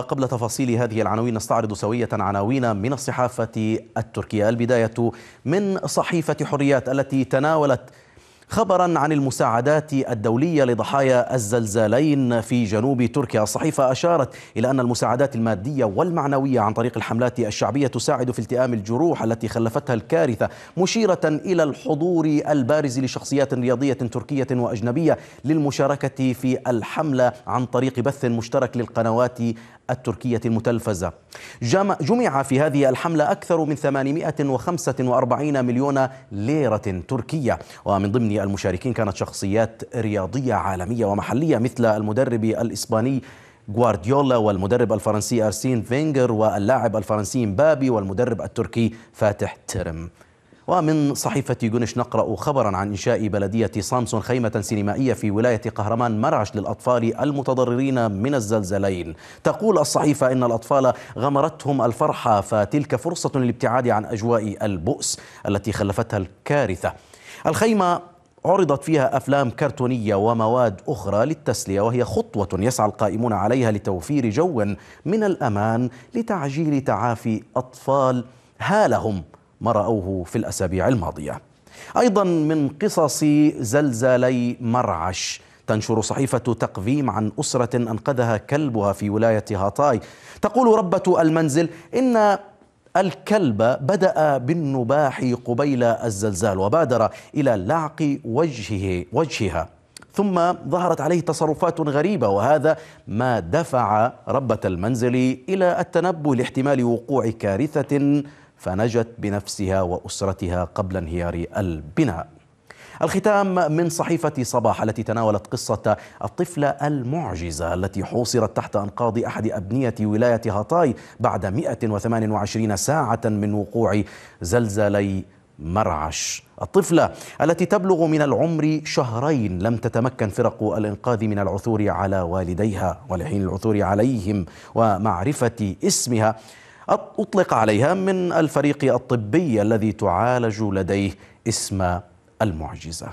قبل تفاصيل هذه العناوين نستعرض سوية عناوين من الصحافة التركية البداية من صحيفة حريات التي تناولت خبرا عن المساعدات الدولية لضحايا الزلزالين في جنوب تركيا الصحيفة أشارت إلى أن المساعدات المادية والمعنوية عن طريق الحملات الشعبية تساعد في التئام الجروح التي خلفتها الكارثة مشيرة إلى الحضور البارز لشخصيات رياضية تركية وأجنبية للمشاركة في الحملة عن طريق بث مشترك للقنوات التركية المتلفزة جمع في هذه الحملة أكثر من 845 مليون ليرة تركية ومن ضمن المشاركين كانت شخصيات رياضية عالمية ومحلية مثل المدرب الإسباني غوارديولا والمدرب الفرنسي أرسين فينجر واللاعب الفرنسي مبابي والمدرب التركي فاتح ترم ومن صحيفة جونش نقرأ خبرا عن إنشاء بلدية سامسون خيمة سينمائية في ولاية قهرمان مرعش للأطفال المتضررين من الزلزلين تقول الصحيفة إن الأطفال غمرتهم الفرحة فتلك فرصة للابتعاد عن أجواء البؤس التي خلفتها الكارثة الخيمة عرضت فيها أفلام كرتونية ومواد أخرى للتسلية وهي خطوة يسعى القائمون عليها لتوفير جو من الأمان لتعجيل تعافي أطفال هالهم ما رأوه في الأسابيع الماضية أيضا من قصص زلزالي مرعش تنشر صحيفة تقويم عن أسرة أنقذها كلبها في ولاية هاتاي تقول ربة المنزل إن الكلب بدأ بالنباح قبيل الزلزال وبادر إلى لعق وجهه وجهها ثم ظهرت عليه تصرفات غريبة وهذا ما دفع ربة المنزل إلى التنبؤ لاحتمال وقوع كارثة فنجت بنفسها وأسرتها قبل انهيار البناء الختام من صحيفة صباح التي تناولت قصة الطفلة المعجزة التي حوصرت تحت أنقاض أحد أبنية ولاية هاتاي بعد 128 ساعة من وقوع زلزالي مرعش الطفلة التي تبلغ من العمر شهرين لم تتمكن فرق الإنقاذ من العثور على والديها ولحين العثور عليهم ومعرفة اسمها أطلق عليها من الفريق الطبي الذي تعالج لديه اسم المعجزه